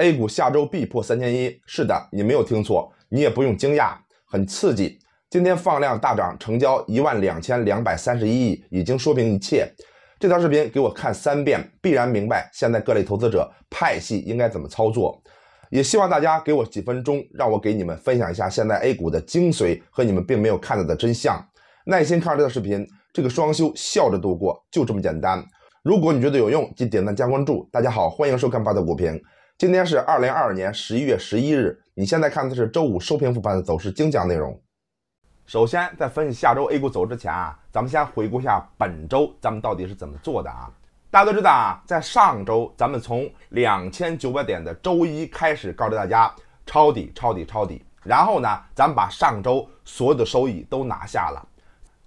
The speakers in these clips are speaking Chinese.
A 股下周必破三千一，是的，你没有听错，你也不用惊讶，很刺激。今天放量大涨，成交一万两千两百三十一亿，已经说明一切。这条视频给我看三遍，必然明白现在各类投资者派系应该怎么操作。也希望大家给我几分钟，让我给你们分享一下现在 A 股的精髓和你们并没有看到的真相。耐心看这条视频，这个双休笑着度过，就这么简单。如果你觉得有用，记得点赞加关注。大家好，欢迎收看八道股评。今天是二零二二年十一月十一日，你现在看的是周五收评复盘的走势精讲内容。首先，在分析下周 A 股走之前啊，咱们先回顾一下本周咱们到底是怎么做的啊？大家都知道啊，在上周咱们从两千九百点的周一开始，告知大家抄底、抄底、抄底。然后呢，咱们把上周所有的收益都拿下了。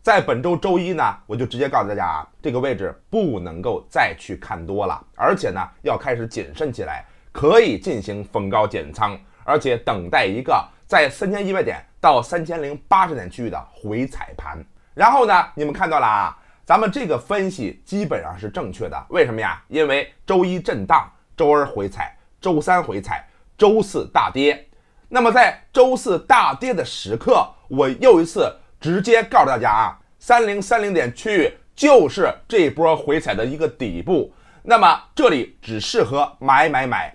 在本周周一呢，我就直接告诉大家啊，这个位置不能够再去看多了，而且呢，要开始谨慎起来。可以进行逢高减仓，而且等待一个在三千一百点到三千零八十点区域的回踩盘。然后呢，你们看到了啊，咱们这个分析基本上是正确的。为什么呀？因为周一震荡，周二回踩，周三回踩，周四大跌。那么在周四大跌的时刻，我又一次直接告诉大家啊，三零三零点区域就是这波回踩的一个底部。那么这里只适合买买买。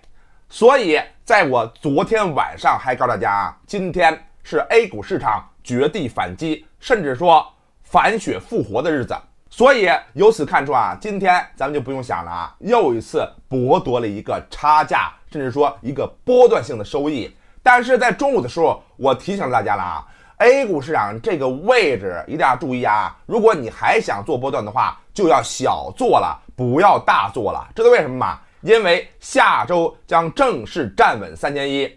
所以，在我昨天晚上还告诉大家啊，今天是 A 股市场绝地反击，甚至说反血复活的日子。所以由此看出啊，今天咱们就不用想了啊，又一次剥夺了一个差价，甚至说一个波段性的收益。但是在中午的时候，我提醒大家了啊，A 股市场这个位置一定要注意啊。如果你还想做波段的话，就要小做了，不要大做了。知道为什么吗？因为下周将正式站稳三千一，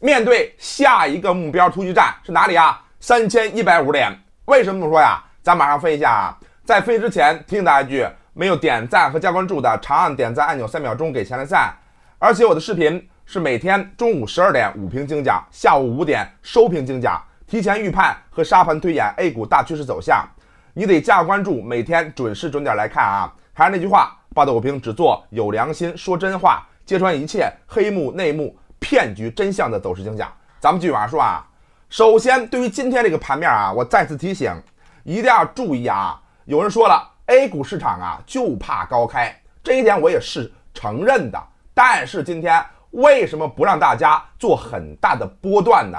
面对下一个目标突击战是哪里啊？三千一百五点。为什么这么说呀？咱马上飞一下。啊！在飞之前提醒大家一句：没有点赞和加关注的，长按点赞按钮三秒钟给钱来赞。而且我的视频是每天中午十二点五评精讲，下午五点收评精讲，提前预判和沙盘推演 A 股大趋势走向。你得加关注，每天准时准点来看啊！还是那句话。八斗股评只做有良心、说真话、揭穿一切黑幕、内幕、骗局、真相的走势精讲咱们继续往下说啊，首先对于今天这个盘面啊，我再次提醒，一定要注意啊。有人说了，A 股市场啊就怕高开，这一点我也是承认的。但是今天为什么不让大家做很大的波段呢？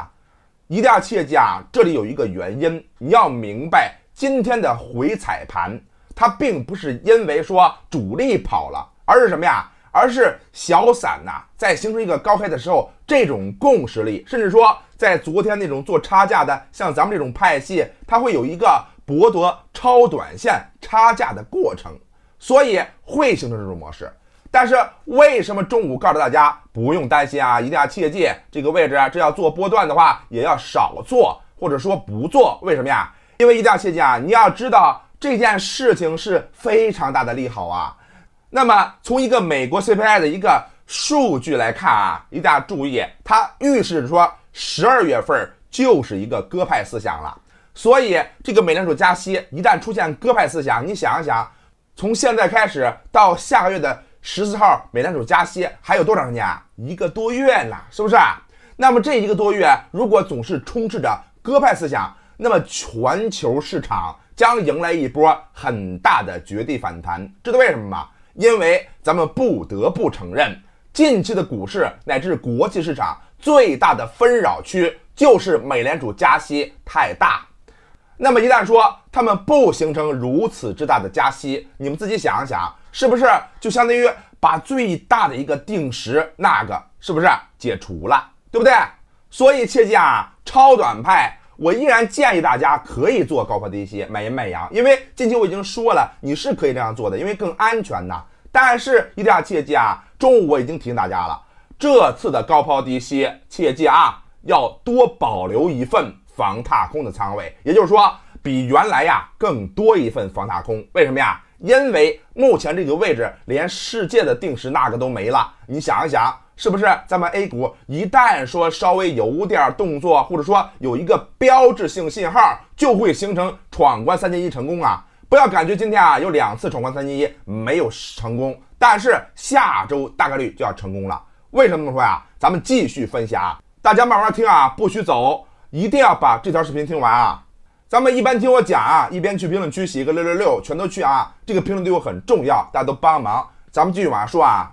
一定要切记啊，这里有一个原因，你要明白今天的回踩盘。它并不是因为说主力跑了，而是什么呀？而是小散呐，在形成一个高开的时候，这种共识力，甚至说在昨天那种做差价的，像咱们这种派系，它会有一个博得超短线差价的过程，所以会形成这种模式。但是为什么中午告诉大家不用担心啊？一定要切记这个位置，这要做波段的话，也要少做或者说不做。为什么呀？因为一定要切记啊，你要知道。这件事情是非常大的利好啊！那么从一个美国 C P I 的一个数据来看啊，一大家注意，它预示着说十二月份就是一个鸽派思想了。所以这个美联储加息一旦出现鸽派思想，你想一想，从现在开始到下个月的十四号美联储加息还有多长时间啊？一个多月呢，是不是啊？那么这一个多月如果总是充斥着鸽派思想，那么全球市场。将迎来一波很大的绝地反弹，知道为什么吗？因为咱们不得不承认，近期的股市乃至国际市场最大的纷扰区就是美联储加息太大。那么一旦说他们不形成如此之大的加息，你们自己想一想，是不是就相当于把最大的一个定时那个是不是解除了，对不对？所以切记啊，超短派。我依然建议大家可以做高抛低吸，买阴卖阳，因为近期我已经说了，你是可以这样做的，因为更安全呐。但是一定要切记啊，中午我已经提醒大家了，这次的高抛低吸，切记啊，要多保留一份防踏空的仓位，也就是说，比原来呀更多一份防踏空。为什么呀？因为目前这个位置连世界的定时那个都没了，你想一想。是不是咱们 A 股一旦说稍微有点动作，或者说有一个标志性信号，就会形成闯关三进一成功啊？不要感觉今天啊有两次闯关三进一没有成功，但是下周大概率就要成功了。为什么这么说呀？咱们继续分享，大家慢慢听啊，不许走，一定要把这条视频听完啊。咱们一边听我讲啊，一边去评论区写一个六六六，全都去啊，这个评论对我很重要，大家都帮忙。咱们继续往下说啊。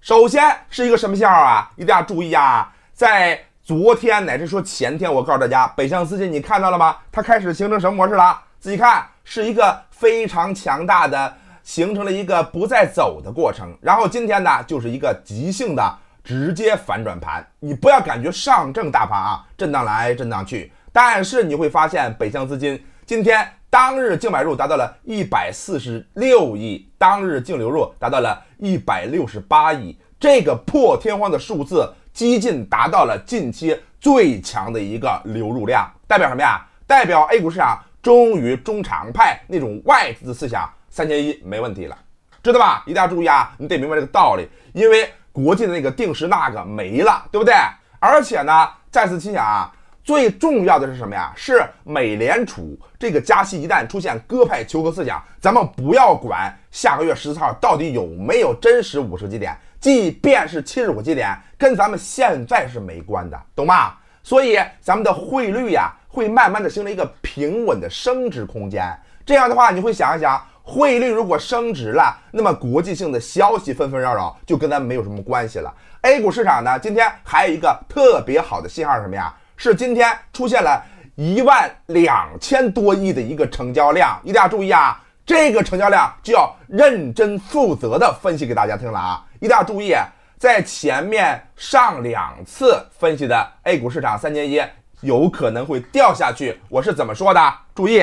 首先是一个什么信号啊？一定要注意啊！在昨天乃至说前天，我告诉大家，北向资金你看到了吗？它开始形成什么模式了？自己看，是一个非常强大的，形成了一个不再走的过程。然后今天呢，就是一个急性的直接反转盘。你不要感觉上证大盘啊，震荡来震荡去，但是你会发现北向资金今天。当日净买入达到了一百四十六亿，当日净流入达到了一百六十八亿，这个破天荒的数字，几近达到了近期最强的一个流入量，代表什么呀？代表 A 股市场终于中长派那种外资思想三千一没问题了，知道吧？一定要注意啊，你得明白这个道理，因为国际的那个定时那个没了，对不对？而且呢，再次提醒啊。最重要的是什么呀？是美联储这个加息一旦出现鸽派求和思想，咱们不要管下个月十四号到底有没有真实五十基点，即便是七十五基点，跟咱们现在是没关的，懂吗？所以咱们的汇率呀，会慢慢的形成一个平稳的升值空间。这样的话，你会想一想，汇率如果升值了，那么国际性的消息纷纷扰扰就跟咱没有什么关系了。A 股市场呢，今天还有一个特别好的信号是什么呀？是今天出现了一万两千多亿的一个成交量，一定要注意啊！这个成交量就要认真负责的分析给大家听了啊！一定要注意，在前面上两次分析的 A 股市场三千一有可能会掉下去，我是怎么说的？注意，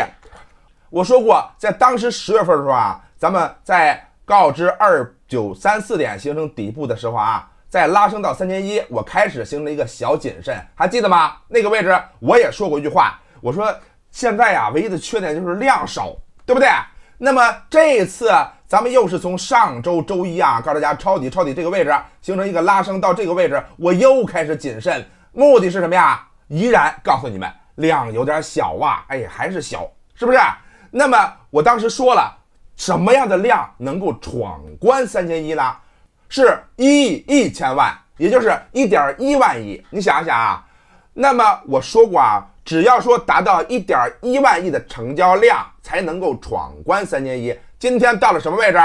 我说过，在当时十月份的时候啊，咱们在告知二九三四点形成底部的时候啊。在拉升到三千一，我开始形成一个小谨慎，还记得吗？那个位置我也说过一句话，我说现在呀，唯一的缺点就是量少，对不对？那么这次咱们又是从上周周一啊，告诉大家抄底抄底这个位置形成一个拉升到这个位置，我又开始谨慎，目的是什么呀？依然告诉你们，量有点小哇，哎，还是小，是不是？那么我当时说了，什么样的量能够闯关三千一呢？是一亿一千万，也就是一点一万亿。你想想啊，那么我说过啊，只要说达到一点一万亿的成交量才能够闯关三千一。今天到了什么位置？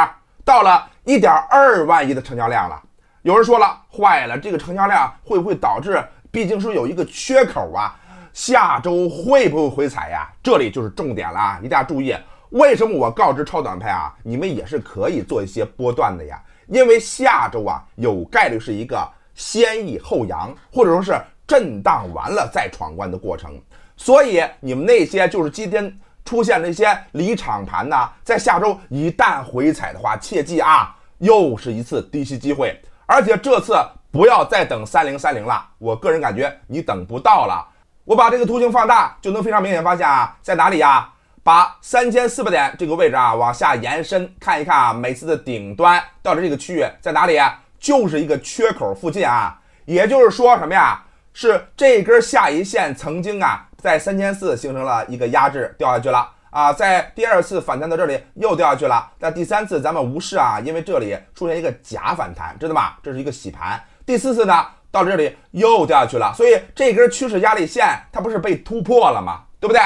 到了一点二万亿的成交量了。有人说了，坏了，这个成交量会不会导致，毕竟是有一个缺口啊？下周会不会回踩呀？这里就是重点了啊，一定要注意，为什么我告知超短配啊，你们也是可以做一些波段的呀？因为下周啊，有概率是一个先抑后扬，或者说是震荡完了再闯关的过程，所以你们那些就是今天出现那些离场盘呢，在下周一旦回踩的话，切记啊，又是一次低吸机会。而且这次不要再等三零三零了，我个人感觉你等不到了。我把这个图形放大，就能非常明显发现啊，在哪里呀？把三千四百点这个位置啊往下延伸看一看啊，每次的顶端到这个区域在哪里啊？就是一个缺口附近啊，也就是说什么呀？是这根下移线曾经啊在三千四形成了一个压制，掉下去了啊，在第二次反弹到这里又掉下去了，在第三次咱们无视啊，因为这里出现一个假反弹，知道吗？这是一个洗盘。第四次呢，到这里又掉下去了，所以这根趋势压力线它不是被突破了吗？对不对？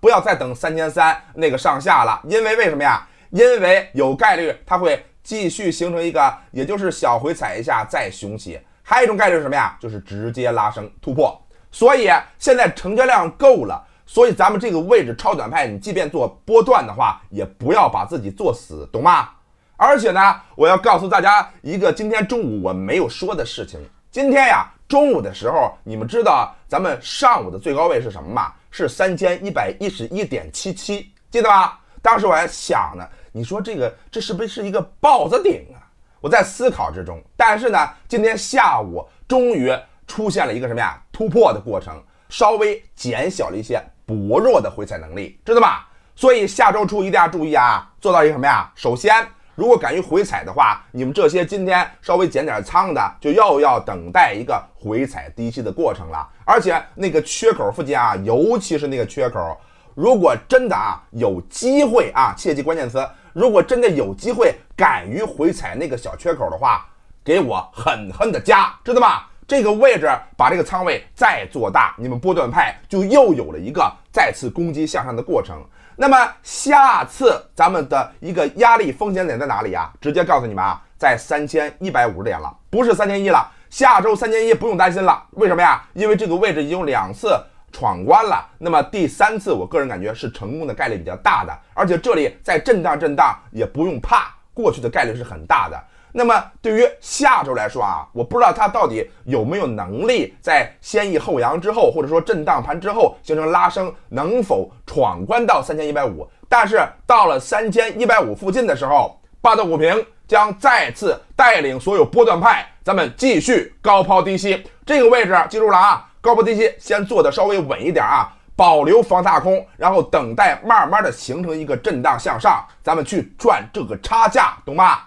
不要再等三千三那个上下了，因为为什么呀？因为有概率它会继续形成一个，也就是小回踩一下再雄起。还有一种概率是什么呀？就是直接拉升突破。所以现在成交量够了，所以咱们这个位置超短派，你即便做波段的话，也不要把自己做死，懂吗？而且呢，我要告诉大家一个今天中午我没有说的事情。今天呀，中午的时候，你们知道咱们上午的最高位是什么吗？是三千一百一十一点七七，记得吧？当时我还想呢，你说这个这是不是一个豹子顶啊？我在思考之中，但是呢，今天下午终于出现了一个什么呀？突破的过程，稍微减小了一些薄弱的回踩能力，知道吧？所以下周初一定要注意啊，做到一个什么呀？首先。如果敢于回踩的话，你们这些今天稍微减点仓的，就又要等待一个回踩低吸的过程了。而且那个缺口附近啊，尤其是那个缺口，如果真的啊有机会啊，切记关键词。如果真的有机会敢于回踩那个小缺口的话，给我狠狠的加，知道吗？这个位置把这个仓位再做大，你们波段派就又有了一个再次攻击向上的过程。那么下次咱们的一个压力风险点在哪里呀？直接告诉你们啊，在三千一百五十点了，不是三千一了。下周三千一不用担心了，为什么呀？因为这个位置已经两次闯关了，那么第三次我个人感觉是成功的概率比较大的，而且这里再震荡震荡也不用怕，过去的概率是很大的。那么对于下周来说啊，我不知道它到底有没有能力在先抑后扬之后，或者说震荡盘之后形成拉升，能否闯关到三千一百五？但是到了三千一百五附近的时候，霸道股评将再次带领所有波段派，咱们继续高抛低吸。这个位置记住了啊，高抛低吸先做的稍微稳一点啊，保留防踏空，然后等待慢慢的形成一个震荡向上，咱们去赚这个差价，懂吗？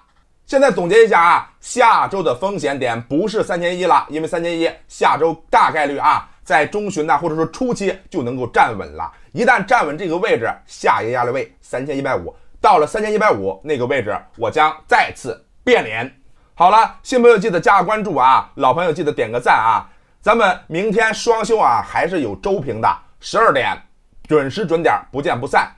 现在总结一下啊，下周的风险点不是三千一了，因为三千一下周大概率啊，在中旬呐，或者说初期就能够站稳了。一旦站稳这个位置，下一个压力位三千一百五，到了三千一百五那个位置，我将再次变脸。好了，新朋友记得加个关注啊，老朋友记得点个赞啊。咱们明天双休啊，还是有周评的，十二点准时准点，不见不散。